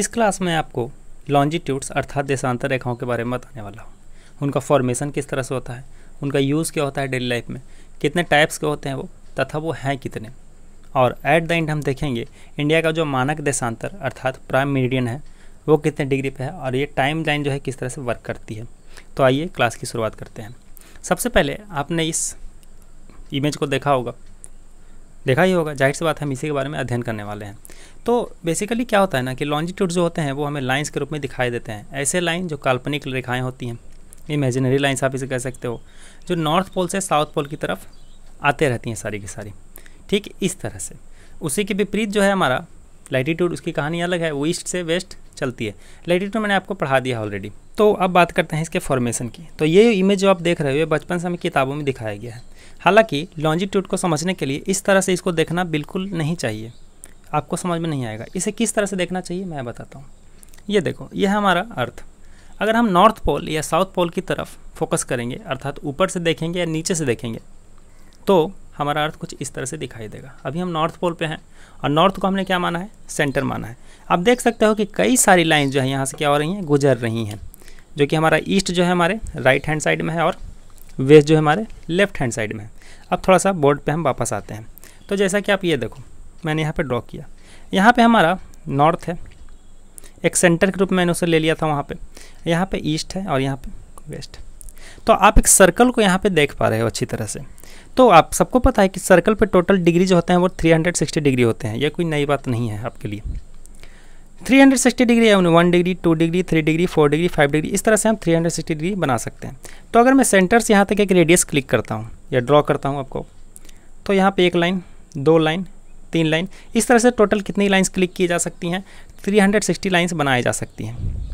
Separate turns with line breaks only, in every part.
इस क्लास में आपको लॉन्जिट्यूड्स अर्थात देशांतर रेखाओं के बारे में बताने वाला हूँ उनका फॉर्मेशन किस तरह से होता है उनका यूज़ क्या होता है डेली लाइफ में कितने टाइप्स के होते हैं वो तथा वो हैं कितने और एट द एंड हम देखेंगे इंडिया का जो मानक देशांतर अर्थात प्राइम मीडियन है वो कितने डिग्री पे है और ये टाइम लाइन जो है किस तरह से वर्क करती है तो आइए क्लास की शुरुआत करते हैं सबसे पहले आपने इस इमेज को देखा होगा देखा ही होगा जाहिर सी बात हम इसी के बारे में अध्ययन करने वाले हैं तो बेसिकली क्या होता है ना कि लॉन्जिट्यूड जो होते हैं वो हमें लाइन्स के रूप में दिखाई देते हैं ऐसे लाइन जो काल्पनिक रेखाएँ होती हैं इमेजिनरी लाइन्स आप इसे कह सकते हो जो नॉर्थ पोल से साउथ पोल की तरफ आते रहती हैं सारी की सारी ठीक इस तरह से उसी के विपरीत जो है हमारा लैटीट्यूड उसकी कहानी अलग है वो ईस्ट से वेस्ट चलती है लेटिट्यूड तो मैंने आपको पढ़ा दिया ऑलरेडी तो अब बात करते हैं इसके फॉर्मेशन की तो ये इमेज जो आप देख रहे हो बचपन से हमें किताबों में दिखाया गया है हालांकि लॉन्जिट्यूड को समझने के लिए इस तरह से इसको देखना बिल्कुल नहीं चाहिए आपको समझ में नहीं आएगा इसे किस तरह से देखना चाहिए मैं बताता हूँ ये देखो यह है हमारा अर्थ अगर हम नॉर्थ पोल या साउथ पोल की तरफ फोकस करेंगे अर्थात ऊपर से देखेंगे या नीचे से देखेंगे तो हमारा अर्थ कुछ इस तरह से दिखाई देगा अभी हम नॉर्थ पोल पे हैं और नॉर्थ को हमने क्या माना है सेंटर माना है आप देख सकते हो कि कई सारी लाइन जो है यहाँ से क्या हो रही हैं गुजर रही हैं जो कि हमारा ईस्ट जो है हमारे राइट हैंड साइड में है और वेस्ट जो है हमारे लेफ्ट हैंड साइड में है अब थोड़ा सा बोर्ड पर हम वापस आते हैं तो जैसा कि आप ये देखो मैंने यहाँ पर ड्रॉ किया यहाँ पर हमारा नॉर्थ है एक सेंटर के रूप में मैंने उसे ले लिया था वहाँ पर यहाँ पर ईस्ट है और यहाँ पर वेस्ट तो आप एक सर्कल को यहाँ पे देख पा रहे हो अच्छी तरह से तो आप सबको पता है कि सर्कल पे टोटल डिग्री जो होते हैं वो 360 डिग्री होते हैं यह कोई नई बात नहीं है आपके लिए 360 डिग्री है one degree two degree three degree four degree five degree इस तरह से हम 360 डिग्री बना सकते हैं तो अगर मैं सेंटर से यहाँ तक एक रेडियस क्लिक करता हूँ या ड्रॉ करता हूँ आपको तो यहाँ पर एक लाइन दो लाइन तीन लाइन इस तरह से टोटल कितनी लाइन्स क्लिक की जा सकती हैं थ्री लाइन्स बनाई जा सकती हैं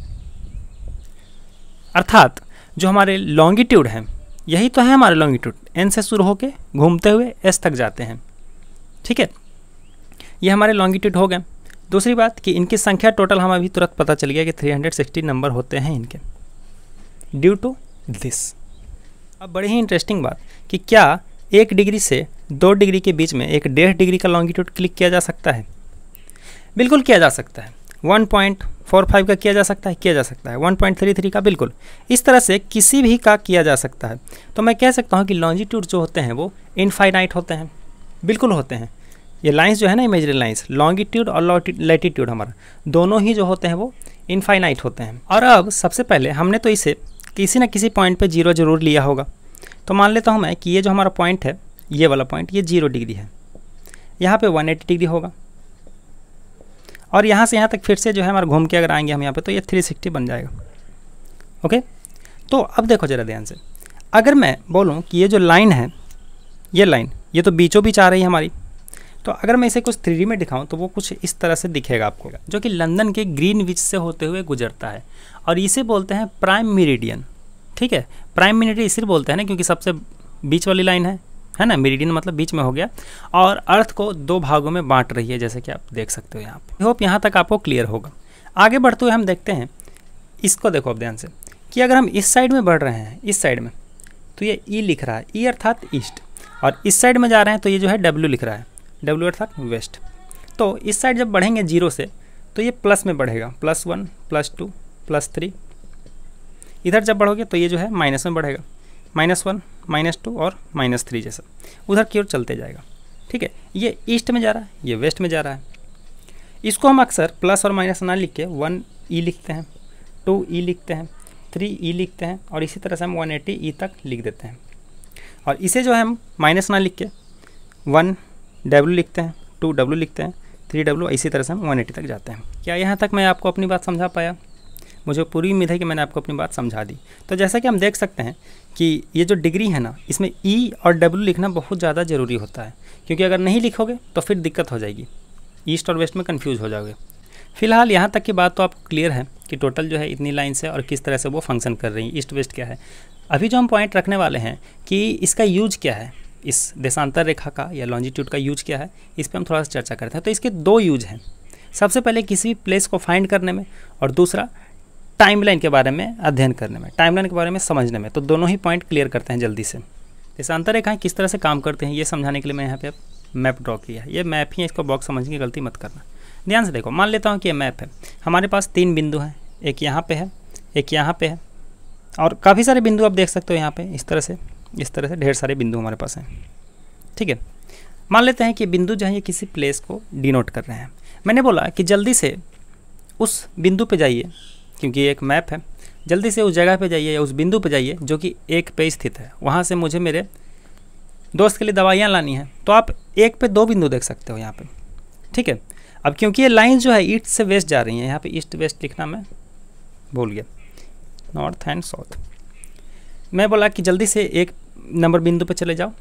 अर्थात जो हमारे लॉन्गिट्यूड हैं यही तो है हमारे लॉन्गिट्यूड एन से शुरू होकर घूमते हुए एस तक जाते हैं ठीक है ये हमारे लॉन्गिट्यूड हो गए दूसरी बात कि इनकी संख्या टोटल हमें अभी तुरंत पता चल गया कि 360 नंबर होते हैं इनके ड्यू टू दिस अब बड़ी ही इंटरेस्टिंग बात कि क्या एक डिग्री से दो डिग्री के बीच में एक डेढ़ डिग्री का लॉन्गिट्यूड क्लिक किया जा सकता है बिल्कुल किया जा सकता है वन पॉइंट फोर फाइव का किया जा सकता है किया जा सकता है वन पॉइंट थ्री थ्री का बिल्कुल इस तरह से किसी भी का किया जा सकता है तो मैं कह सकता हूँ कि लॉन्जीट्यूड जो होते हैं वो इनफाइनाइट होते हैं बिल्कुल होते हैं ये लाइंस जो है ना इमेजरी लाइंस लॉन्गिट्यूड और लेटीट्यूड हमारा दोनों ही जो होते हैं वो इनफाइनाइट होते हैं और अब सबसे पहले हमने तो इसे किसी न किसी पॉइंट पे जीरो जरूर लिया होगा तो मान लेता हूँ मैं कि ये जो हमारा पॉइंट है ये वाला पॉइंट ये जीरो डिग्री है यहाँ पे 180 डिग्री होगा और यहाँ से यहाँ तक फिर से जो है हमारे घूम के अगर आएंगे हम यहाँ पर तो ये थ्री सिक्सटी बन जाएगा ओके तो अब देखो ज़रा ध्यान से अगर मैं बोलूँ कि ये जो लाइन है ये लाइन ये तो बीचों बीच आ रही है हमारी तो अगर मैं इसे कुछ थ्री में दिखाऊं तो वो कुछ इस तरह से दिखेगा आपको जो कि लंदन के ग्रीन विच से होते हुए गुजरता है और इसे बोलते हैं प्राइम मेरिडियन ठीक है प्राइम मेरिडियन इसलिए बोलते हैं ना क्योंकि सबसे बीच वाली लाइन है है ना मेरिडियन मतलब बीच में हो गया और अर्थ को दो भागों में बांट रही है जैसे कि आप देख सकते हो यहाँ पर होप यहाँ तक आपको क्लियर होगा आगे बढ़ते हुए हम देखते हैं इसको देखो आप ध्यान से कि अगर हम इस साइड में बढ़ रहे हैं इस साइड में तो ये ई e लिख रहा है ई e अर्थात ईस्ट और इस साइड में जा रहे हैं तो ये जो है डब्ल्यू लिख रहा है डब्ल्यू अर्थात वेस्ट तो इस साइड जब बढ़ेंगे जीरो से तो ये प्लस में बढ़ेगा plus one plus two plus three इधर जब बढ़ोगे तो ये जो है माइनस में बढ़ेगा माइनस वन माइनस टू और माइनस थ्री जैसा उधर की ओर चलते जाएगा ठीक है ये ईस्ट में जा रहा है ये वेस्ट में जा रहा है इसको हम अक्सर प्लस और माइनस ना लिख के वन ई लिखते हैं टू ई लिखते हैं थ्री ई लिखते हैं और इसी तरह से हम वन एटी ई तक लिख देते हैं और इसे जो है हम माइनस ना लिख के वन डब्ल्यू लिखते हैं टू डब्ल्यू लिखते हैं थ्री डब्ल्यू इसी तरह से हम वन एटी तक जाते हैं क्या यहाँ तक मैं आपको अपनी बात समझा पाया मुझे पूरी उम्मीद है कि मैंने आपको अपनी बात समझा दी तो जैसा कि हम देख सकते हैं कि ये जो डिग्री है ना इसमें ई e और डब्ल्यू लिखना बहुत ज़्यादा ज़रूरी होता है क्योंकि अगर नहीं लिखोगे तो फिर दिक्कत हो जाएगी ईस्ट और वेस्ट में कन्फ्यूज़ हो जाओगे फिलहाल यहाँ तक की बात तो आपको क्लियर है कि टोटल जो है इतनी लाइन्स है और किस तरह से वो फंक्शन कर रही हैं ईस्ट वेस्ट क्या है अभी जो हम पॉइंट रखने वाले हैं कि इसका यूज क्या है इस देशांतर रेखा का या लॉन्जिट्यूड का यूज क्या है इस पर हम थोड़ा सा चर्चा करते हैं तो इसके दो यूज हैं सबसे पहले किसी भी प्लेस को फाइंड करने में और दूसरा टाइमलाइन के बारे में अध्ययन करने में टाइमलाइन के बारे में समझने में तो दोनों ही पॉइंट क्लियर करते हैं जल्दी से जैसे अंतर रेखाएँ किस तरह से काम करते हैं ये समझाने के लिए मैं यहाँ पे मैप ड्रॉ किया है ये मैप ही है इसको बॉक्स समझने की गलती मत करना ध्यान से देखो मान लेता हूँ कि ये मैप है हमारे पास तीन बिंदु हैं एक यहाँ पर है एक यहाँ पर है और काफ़ी सारे बिंदु आप देख सकते हो यहाँ पर इस तरह से इस तरह से ढेर सारे बिंदु हमारे पास हैं ठीक है मान लेते हैं कि बिंदु जो है ये किसी प्लेस को डिनोट कर रहे हैं मैंने बोला कि जल्दी से उस बिंदु पे जाइए क्योंकि एक मैप है जल्दी से उस जगह पे जाइए या उस बिंदु पे जाइए जो कि एक पे स्थित है वहाँ से मुझे मेरे दोस्त के लिए दवाइयाँ लानी है तो आप एक पे दो बिंदु देख सकते हो यहाँ पे ठीक है अब क्योंकि ये लाइन जो है ईस्ट से वेस्ट जा रही है यहाँ पे ईस्ट वेस्ट लिखना मैं भूल गया नॉर्थ एंड साउथ मैं बोला कि जल्दी से एक नंबर बिंदु पर चले जाओ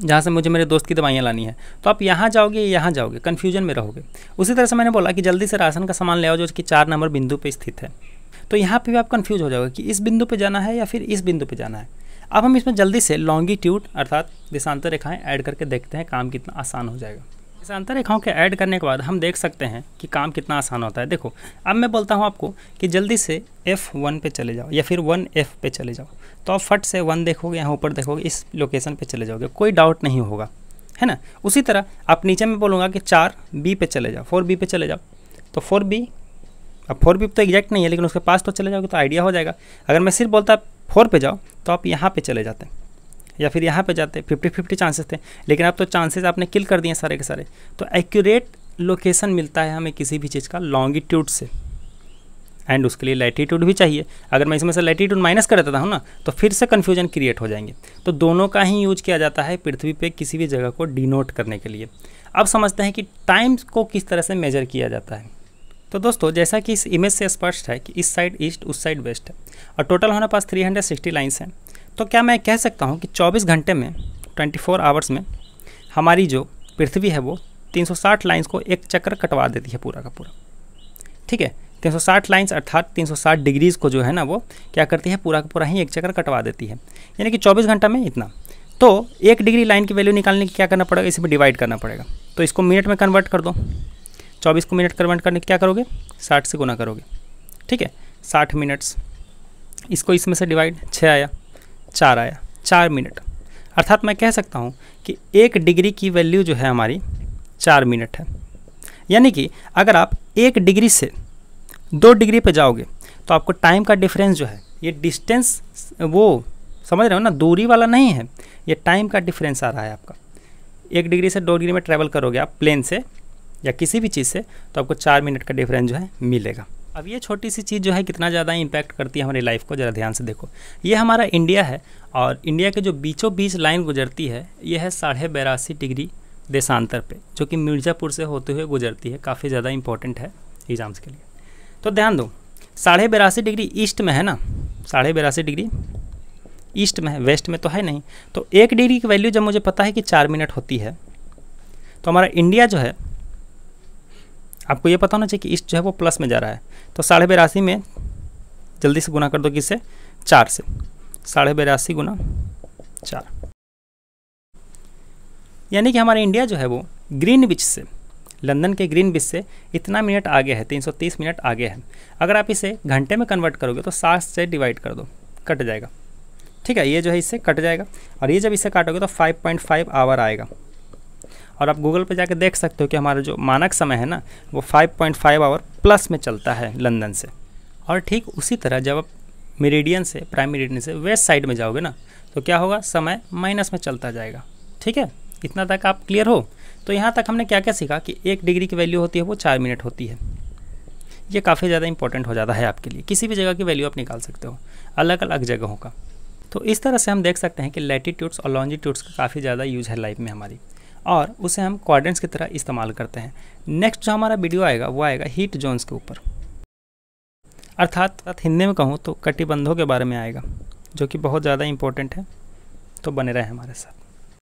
जहाँ से मुझे मेरे दोस्त की दवाइयाँ लानी है तो आप यहाँ जाओगे या यहाँ जाओगे कन्फ्यूजन में रहोगे उसी तरह से मैंने बोला कि जल्दी से राशन का सामान ले आओ जो कि चार नंबर बिंदु पर स्थित है तो यहाँ पर भी आप कन्फ्यूज हो जाओगे कि इस बिंदु पर जाना है या फिर इस बिंदु पर जाना है अब हम इसमें जल्दी से लॉन्गिट्यूड अर्थात दिशांतर रेखाएँ ऐड करके देखते हैं काम कितना आसान हो जाएगा इस अंतर रेखाओं के ऐड करने के बाद हम देख सकते हैं कि काम कितना आसान होता है देखो अब मैं बोलता हूँ आपको कि जल्दी से एफ़ वन पे चले जाओ या फिर वन एफ़ पे चले जाओ तो आप फट से वन देखोगे यहाँ ऊपर देखोगे इस लोकेशन पे चले जाओगे कोई डाउट नहीं होगा है ना उसी तरह आप नीचे में बोलूँगा कि चार बी पे चले जाओ फोर बी पे चले जाओ तो फोर बी अब फोर बी तो एग्जैक्ट नहीं है लेकिन उसके पास तो चले जाओगे तो आइडिया हो जाएगा अगर मैं सिर्फ बोलता फोर पर जाओ तो आप यहाँ पर चले जाते हैं या फिर यहाँ पे जाते फिफ्टी फिफ्टी चांसेस थे लेकिन अब तो चांसेस आपने किल कर दिए सारे के सारे तो एक्यूरेट लोकेशन मिलता है हमें किसी भी चीज़ का लॉन्गिट्यूड से एंड उसके लिए लैटीट्यूड भी चाहिए अगर मैं इसमें से लैटीट्यूड माइनस कर देता हूँ ना तो फिर से कन्फ्यूजन क्रिएट हो जाएंगे तो दोनों का ही यूज किया जाता है पृथ्वी पर किसी भी जगह को डिनोट करने के लिए अब समझते हैं कि टाइम को किस तरह से मेजर किया जाता है तो दोस्तों जैसा कि इस इमेज से स्पष्ट है कि इस साइड ईस्ट उस साइड वेस्ट है और टोटल हमारे पास 360 लाइन्स हैं तो क्या मैं कह सकता हूँ कि 24 घंटे में 24 फोर आवर्स में हमारी जो पृथ्वी है वो 360 लाइंस को एक चक्कर कटवा देती है पूरा का पूरा ठीक है 360 लाइंस अर्थात 360 डिग्रीज़ को जो है ना वो क्या करती है पूरा का पूरा ही एक चक्कर कटवा देती है यानी कि 24 घंटा में इतना तो एक डिग्री लाइन की वैल्यू निकालने की क्या करना पड़ेगा इसे भी डिवाइड करना पड़ेगा तो इसको मिनट में कन्वर्ट कर दो चौबीस को मिनट कन्वर्ट करने की क्या करोगे साठ से गुना करोगे ठीक है साठ मिनट्स इसको इसमें से डिवाइड छः आया चार आया चार मिनट अर्थात मैं कह सकता हूँ कि एक डिग्री की वैल्यू जो है हमारी चार मिनट है यानी कि अगर आप एक डिग्री से दो डिग्री पर जाओगे तो आपको टाइम का डिफरेंस जो है ये डिस्टेंस वो समझ रहे हो ना दूरी वाला नहीं है ये टाइम का डिफरेंस आ रहा है आपका एक डिग्री से दो डिग्री में ट्रैवल करोगे आप प्लेन से या किसी भी चीज़ से तो आपको चार मिनट का डिफरेंस जो है मिलेगा अब ये छोटी सी चीज़ जो है कितना ज़्यादा इम्पैक्ट करती है हमारी लाइफ को ज़रा ध्यान से देखो ये हमारा इंडिया है और इंडिया के जो बीचों बीच लाइन गुजरती है ये है साढ़े बेरासी डिग्री देशांतर पे जो कि मिर्ज़ापुर से होते हुए गुजरती है काफ़ी ज़्यादा इंपॉर्टेंट है एग्ज़ाम्स के लिए तो ध्यान दो साढ़े बेरासी डिग्री ईस्ट में है ना साढ़े बेरासी डिग्री ईस्ट में है वेस्ट में तो है नहीं तो एक डिग्री की वैल्यू जब मुझे पता है कि चार मिनट होती है तो हमारा इंडिया जो है आपको ये पता होना चाहिए कि ईस्ट जो है वो प्लस में जा रहा है तो साढ़े बेरासी में जल्दी से गुना कर दो किससे चार से साढ़े बेरासी गुना चार यानी कि हमारा इंडिया जो है वो ग्रीन बिच से लंदन के ग्रीन बिच से इतना मिनट आगे है 330 मिनट आगे है अगर आप इसे घंटे में कन्वर्ट करोगे तो सात से डिवाइड कर दो कट जाएगा ठीक है ये जो है इससे कट जाएगा और ये जब इसे काटोगे तो 5.5 आवर आएगा और आप गूगल पर जाकर देख सकते हो कि हमारा जो मानक समय है ना वो 5.5 आवर प्लस में चलता है लंदन से और ठीक उसी तरह जब आप मेरेडियन से प्राइम मेरेडियन से वेस्ट साइड में जाओगे ना तो क्या होगा समय माइनस में चलता जाएगा ठीक है इतना तक आप क्लियर हो तो यहाँ तक हमने क्या क्या सीखा कि एक डिग्री की वैल्यू होती है वो चार मिनट होती है ये काफ़ी ज़्यादा इंपॉर्टेंट हो जाता है आपके लिए किसी भी जगह की वैल्यू आप निकाल सकते हो अलग अलग जगहों का तो इस तरह से हम देख सकते हैं कि लैटीट्यूड्स और लॉन्जीट्यूड्स का काफ़ी ज़्यादा यूज है लाइफ में हमारी और उसे हम क्वाड्रेंट्स की तरह इस्तेमाल करते हैं नेक्स्ट जो हमारा वीडियो आएगा वो आएगा हीट जोन्स के ऊपर अर्थात हिंदी में कहूँ तो कटिबंधों के बारे में आएगा जो कि बहुत ज़्यादा इम्पोर्टेंट है तो बने रहे हमारे साथ